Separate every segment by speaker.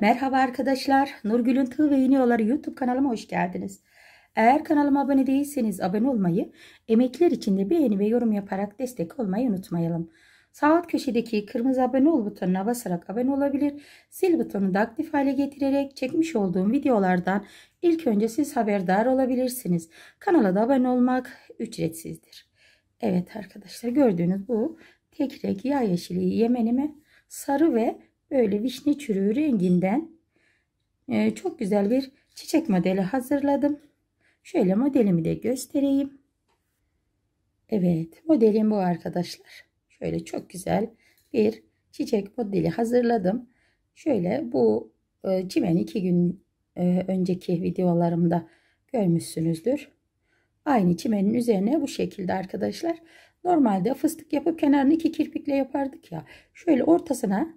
Speaker 1: Merhaba arkadaşlar. Nurgül'ün Tığ ve İniyoları YouTube kanalıma hoş geldiniz. Eğer kanalıma abone değilseniz abone olmayı, emekler için de beğeni ve yorum yaparak destek olmayı unutmayalım. Sağ alt köşedeki kırmızı abone ol butonuna basarak abone olabilir, zil butonunu da aktif hale getirerek çekmiş olduğum videolardan ilk önce siz haberdar olabilirsiniz. Kanala da abone olmak ücretsizdir. Evet arkadaşlar gördüğünüz bu tek renk yağ yeşili yemenimi sarı ve böyle vişne çürüğü renginden e, çok güzel bir çiçek modeli hazırladım. Şöyle modelimi de göstereyim. Evet modelim bu arkadaşlar. Şöyle çok güzel bir çiçek modeli hazırladım. Şöyle bu e, çimen iki gün e, önceki videolarımda görmüşsünüzdür. Aynı çimenin üzerine bu şekilde arkadaşlar. Normalde fıstık yapıp kenarını iki kirpikle yapardık ya. Şöyle ortasına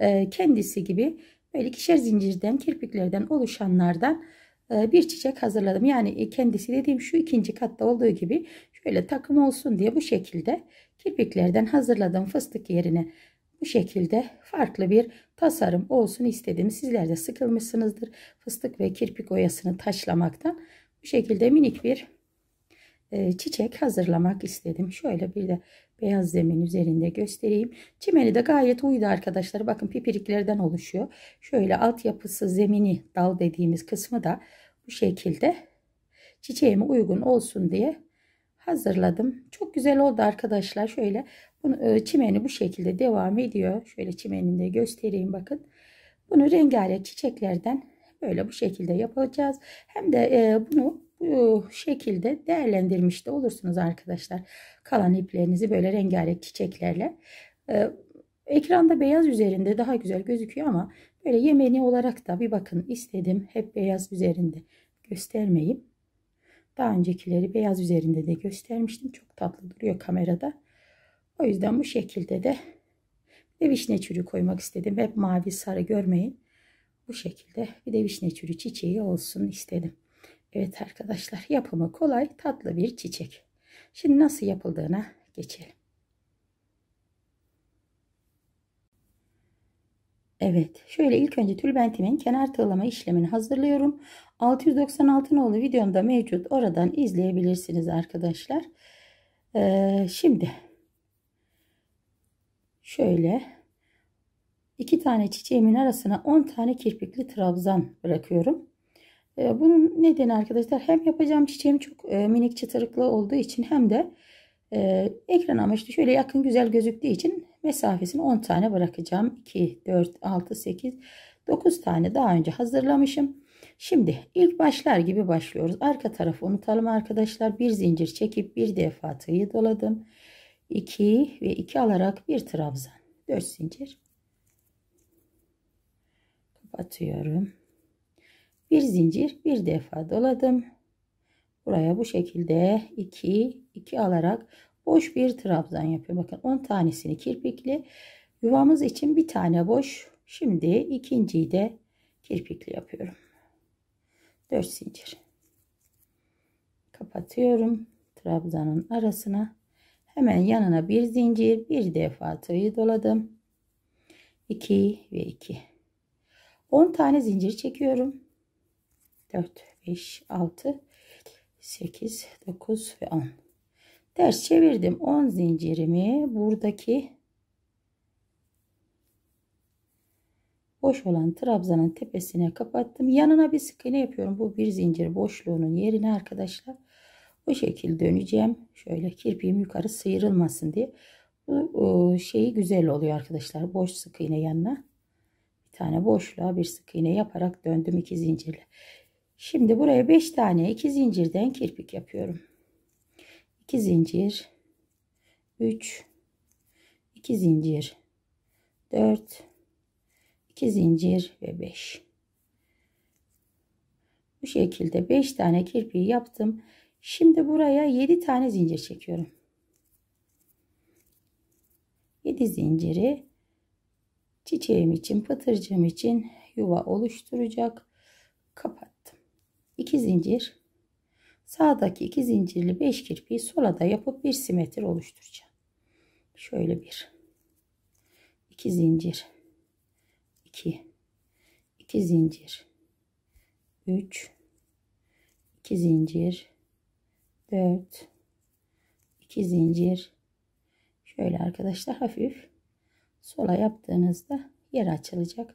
Speaker 1: e, kendisi gibi böyle ikişer zincirden kirpiklerden oluşanlardan e, bir çiçek hazırladım. Yani kendisi dediğim şu ikinci katta olduğu gibi şöyle takım olsun diye bu şekilde kirpiklerden hazırladım fıstık yerine. Bu şekilde farklı bir tasarım olsun istedim. Sizler de sıkılmışsınızdır fıstık ve kirpik oyasını taşlamaktan. Bu şekilde minik bir e, çiçek hazırlamak istedim. Şöyle bir de beyaz zemin üzerinde göstereyim. Çimeni de gayet uydu arkadaşlar. Bakın pipiriklerden oluşuyor. Şöyle altyapısı zemini dal dediğimiz kısmı da bu şekilde çiçeğime uygun olsun diye hazırladım. Çok güzel oldu arkadaşlar. Şöyle bunu, e, çimeni bu şekilde devam ediyor. Şöyle çimenini de göstereyim bakın. Bunu rengarenk çiçeklerden Böyle bu şekilde yapacağız. Hem de e, bunu bu e, şekilde değerlendirmiş de olursunuz arkadaşlar. Kalan iplerinizi böyle rengarenk çiçeklerle. E, ekranda beyaz üzerinde daha güzel gözüküyor ama böyle yemeni olarak da bir bakın istedim. Hep beyaz üzerinde göstermeyeyim. Daha öncekileri beyaz üzerinde de göstermiştim. Çok tatlı duruyor kamerada. O yüzden bu şekilde de, bir vişne çürüğü koymak istedim. Hep mavi sarı görmeyin. Bu şekilde bir de vişne çürü çiçeği olsun istedim. Evet arkadaşlar yapımı kolay tatlı bir çiçek. Şimdi nasıl yapıldığına geçelim. Evet şöyle ilk önce tülbentimin kenar tığlama işlemini hazırlıyorum. 696 nolu videomda mevcut oradan izleyebilirsiniz arkadaşlar. Ee, şimdi şöyle 2 tane çiçeğimin arasına 10 tane kirpikli trabzan bırakıyorum. Ee, bunun nedeni arkadaşlar hem yapacağım çiçeğim çok e, minik çıtırıklı olduğu için hem de e, ekran amaçlı şöyle yakın güzel gözüktüğü için mesafesini 10 tane bırakacağım. 2, 4, 6, 8, 9 tane daha önce hazırlamışım. Şimdi ilk başlar gibi başlıyoruz. Arka tarafı unutalım arkadaşlar. Bir zincir çekip bir defa tığı doladım. 2 ve 2 alarak bir trabzan. 4 zincir batıyorum. Bir zincir bir defa doladım. Buraya bu şekilde 2 2 alarak boş bir trabzan yapıyorum. Bakın 10 tanesini kirpikli. Yuvamız için bir tane boş. Şimdi ikinciyi de kirpikli yapıyorum. 4 zincir. Kapatıyorum trabzanın arasına. Hemen yanına bir zincir, bir defa tığı doladım. 2 ve 2. 10 tane zincir çekiyorum. 4, 5, 6, 8, 9 ve 10. Ders çevirdim. 10 zincirimi buradaki boş olan trabzanın tepesine kapattım. Yanına bir sık iğne yapıyorum. Bu bir zincir boşluğunun yerine arkadaşlar bu şekilde döneceğim. Şöyle kirpiğim yukarı sıyrılmasın diye. Bu e, şeyi güzel oluyor arkadaşlar. Boş sık iğne yanına tane boşluğa bir sık iğne yaparak döndüm iki zincirle. Şimdi buraya 5 tane iki zincirden kirpik yapıyorum. 2 zincir 3 2 zincir 4 2 zincir ve 5 bu şekilde 5 tane kirpiği yaptım şimdi buraya 7 tane zincir çekiyorum 7 zinciri Çiçeğim için, pıtırcığım için yuva oluşturacak. Kapattım. 2 zincir. Sağdaki 2 zincirli 5 kirpiği sola da yapıp bir simetri oluşturacağım. Şöyle bir 2 zincir 2 2 zincir 3 2 zincir 4 2 zincir şöyle arkadaşlar hafif Sola yaptığınızda yer açılacak.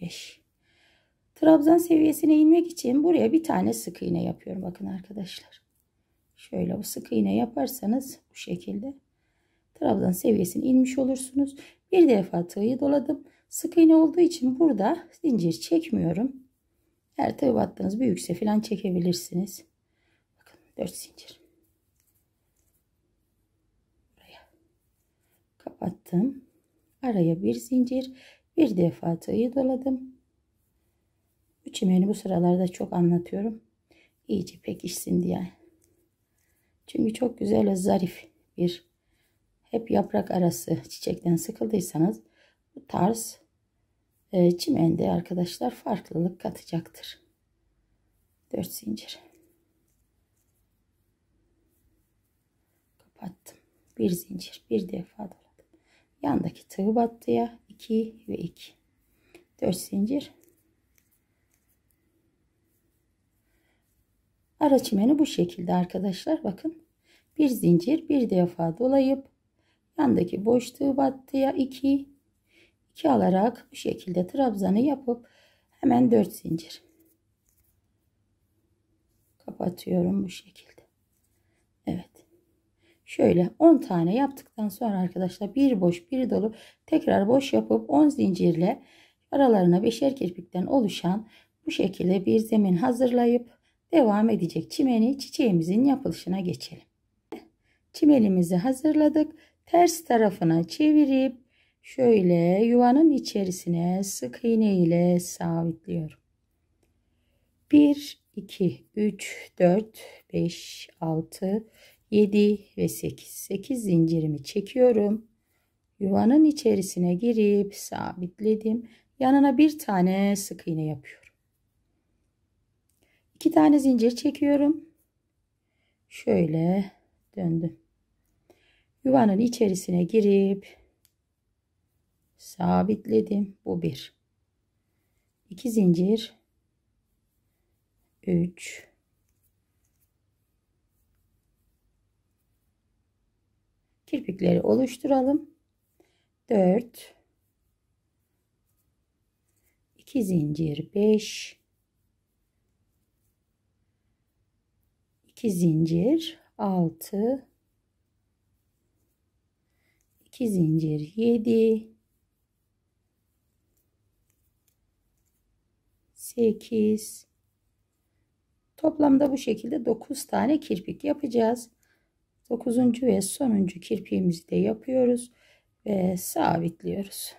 Speaker 1: 5. Trabzan seviyesine inmek için buraya bir tane sık iğne yapıyorum. Bakın arkadaşlar. Şöyle bu sık iğne yaparsanız bu şekilde trabzan seviyesine inmiş olursunuz. Bir defa tığı doladım. Sık iğne olduğu için burada zincir çekmiyorum. Her tabi battığınız büyükse falan çekebilirsiniz. Bakın 4 zincir. kapattım. Araya bir zincir, bir defa tığı doladım. Üç ilmeğini bu sıralarda çok anlatıyorum. İyice pekişsin diye. Çünkü çok güzel ve zarif bir hep yaprak arası çiçekten sıkıldıysanız bu tarz e, çimende arkadaşlar farklılık katacaktır. 4 zincir. Kapattım. Bir zincir bir defa dolaştım yandaki tığ battıya 2 ve 2 4 zincir ara çimeni bu şekilde arkadaşlar bakın bir zincir bir defa dolayıp yandaki boş tığ battıya 2 2 alarak bu şekilde trabzanı yapıp hemen 4 zincir kapatıyorum bu şekilde Şöyle 10 tane yaptıktan sonra arkadaşlar bir boş bir dolu tekrar boş yapıp 10 zincirle aralarına beşer kirpikten oluşan bu şekilde bir zemin hazırlayıp devam edecek çimeni çiçeğimizin yapılışına geçelim. Çimenimizi hazırladık. Ters tarafına çevirip şöyle yuvanın içerisine sık iğne ile sabitliyorum. 1 2 3 4 5 6 7 ve 8. 8 zincirimi çekiyorum. Yuvanın içerisine girip sabitledim. Yanına bir tane sık iğne yapıyorum. 2 tane zincir çekiyorum. Şöyle döndüm. Yuvanın içerisine girip sabitledim. Bu bir. 2 zincir 3 kirpikleri oluşturalım. 4 2 zincir 5 2 zincir 6 2 zincir 7 8 toplamda bu şekilde 9 tane kirpik yapacağız Dokuzuncu ve sonuncu kirpiğimizi de yapıyoruz ve sabitliyoruz.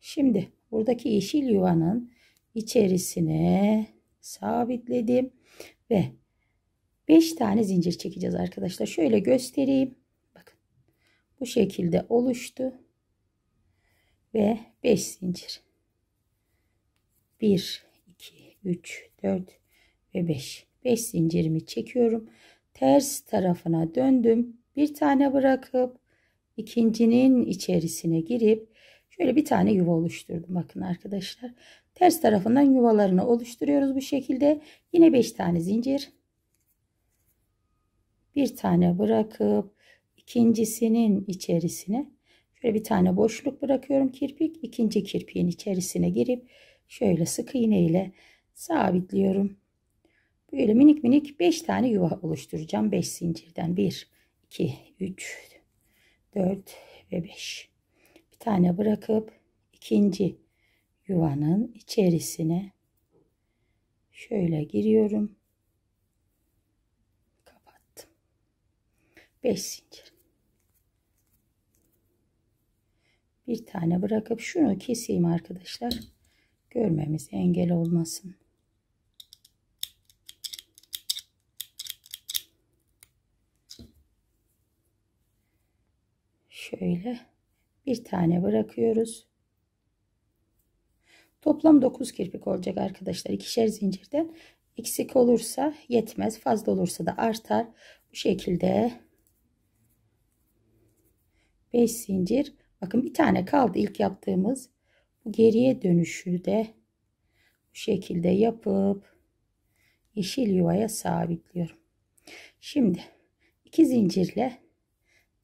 Speaker 1: Şimdi buradaki yeşil yuvanın içerisine sabitledim ve 5 tane zincir çekeceğiz arkadaşlar. Şöyle göstereyim. Bakın. Bu şekilde oluştu. Ve 5 zincir. 1 2 3 4 ve 5. 5 zincirimi çekiyorum ters tarafına döndüm. Bir tane bırakıp ikincinin içerisine girip şöyle bir tane yuva oluşturdum. Bakın arkadaşlar ters tarafından yuvalarını oluşturuyoruz bu şekilde. Yine 5 tane zincir. Bir tane bırakıp ikincisinin içerisine şöyle bir tane boşluk bırakıyorum kirpik. ikinci kirpiğin içerisine girip şöyle sık iğne ile sabitliyorum. Böyle minik minik 5 tane yuva oluşturacağım. 5 zincirden 1, 2, 3, 4 ve 5. Bir tane bırakıp ikinci yuvanın içerisine şöyle giriyorum. Kapattım. 5 zincir. Bir tane bırakıp şunu keseyim arkadaşlar. Görmemiz engel olmasın. şöyle bir tane bırakıyoruz. Toplam 9 kirpik olacak arkadaşlar. İkişer zincirden eksik olursa yetmez. Fazla olursa da artar. Bu şekilde 5 zincir. Bakın bir tane kaldı ilk yaptığımız. Bu geriye dönüşü de bu şekilde yapıp yeşil yuvaya sabitliyorum. Şimdi iki zincirle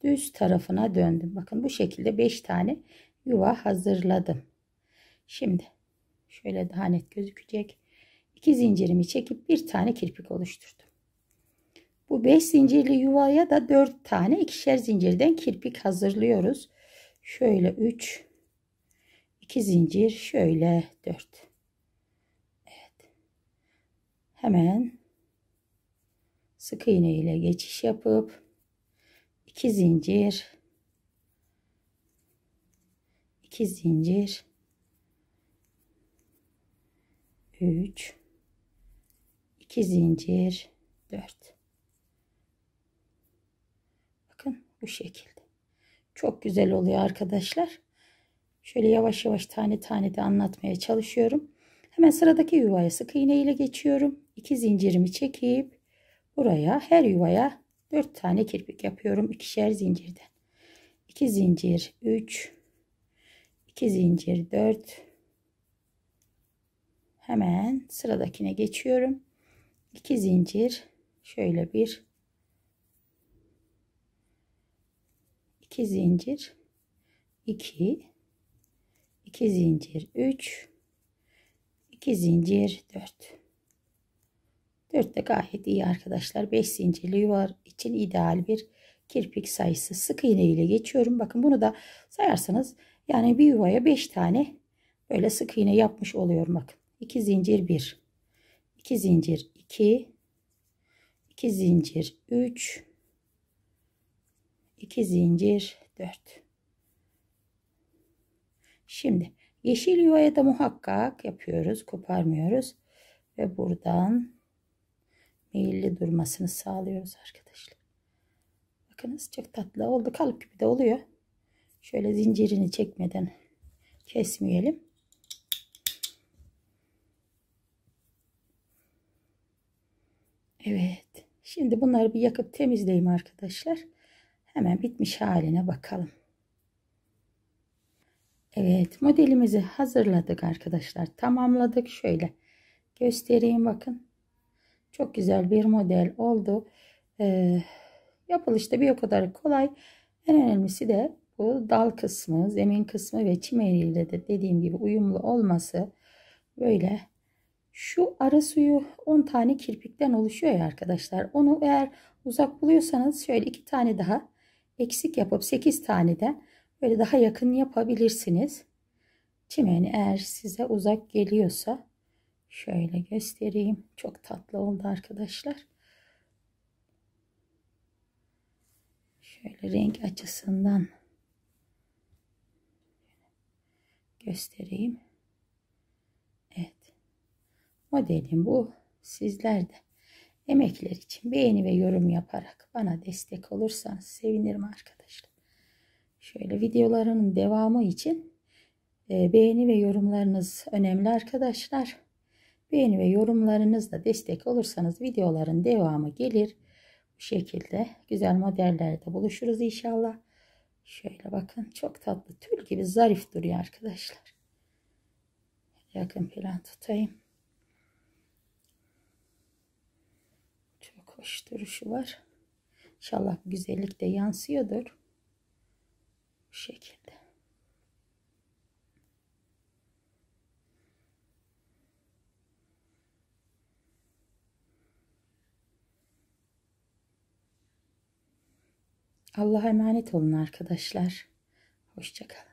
Speaker 1: düz tarafına döndüm. Bakın bu şekilde 5 tane yuva hazırladım. Şimdi şöyle daha net gözükecek. 2 zincirimi çekip bir tane kirpik oluşturdum. Bu 5 zincirli yuvaya da 4 tane ikişer zincirden kirpik hazırlıyoruz. Şöyle 3 2 zincir şöyle 4. Evet. Hemen sık iğne ile geçiş yapıp 2 zincir 2 zincir 3 2 zincir 4 bakın bu şekilde çok güzel oluyor arkadaşlar şöyle yavaş yavaş tane tane de anlatmaya çalışıyorum hemen sıradaki yuvaya sık iğne ile geçiyorum 2 zincirimi çekip buraya her yuvaya 4 tane kirpik yapıyorum. ikişer zincirden. 2 zincir 3 2 zincir 4 hemen sıradakine geçiyorum. 2 zincir şöyle bir 2 zincir 2 2 zincir 3 2 zincir 4 4 de gayet iyi arkadaşlar. 5 zincirli yuva için ideal bir kirpik sayısı. Sık iğne ile geçiyorum. Bakın bunu da sayarsanız yani bir yuvaya 5 tane böyle sık iğne yapmış oluyorum. Bakın 2 zincir 1, 2 zincir 2, 2 zincir 3, 2 zincir 4. Şimdi yeşil yuvaya da muhakkak yapıyoruz. Koparmıyoruz. Ve buradan meyilli durmasını sağlıyoruz arkadaşlar. Bakınız çok tatlı oldu. Kalıp gibi de oluyor. Şöyle zincirini çekmeden kesmeyelim. Evet. Şimdi bunları bir yakıp temizleyeyim arkadaşlar. Hemen bitmiş haline bakalım. Evet modelimizi hazırladık arkadaşlar. Tamamladık. Şöyle göstereyim bakın. Çok güzel bir model oldu. E, yapılışta bir o kadar kolay. En önemlisi de bu dal kısmı, zemin kısmı ve çimeniyle de dediğim gibi uyumlu olması. Böyle şu ara suyu 10 tane kirpikten oluşuyor ya arkadaşlar. Onu eğer uzak buluyorsanız şöyle 2 tane daha eksik yapıp 8 tane de böyle daha yakın yapabilirsiniz. Çimeni eğer size uzak geliyorsa Şöyle göstereyim. Çok tatlı oldu arkadaşlar. Şöyle renk açısından göstereyim. Evet. Modelim bu. Sizler de emekler için beğeni ve yorum yaparak bana destek olursanız sevinirim arkadaşlar. Şöyle videolarının devamı için e, beğeni ve yorumlarınız önemli arkadaşlar. Beğeni ve yorumlarınızla destek olursanız videoların devamı gelir. Bu şekilde güzel modellerde buluşuruz inşallah. Şöyle bakın çok tatlı tül gibi zarif duruyor arkadaşlar. Yakın plan tutayım. Çok hoş duruşu var. İnşallah güzellik de yansıyordur. Bu şekilde. Allah'a emanet olun arkadaşlar. Hoşçakalın.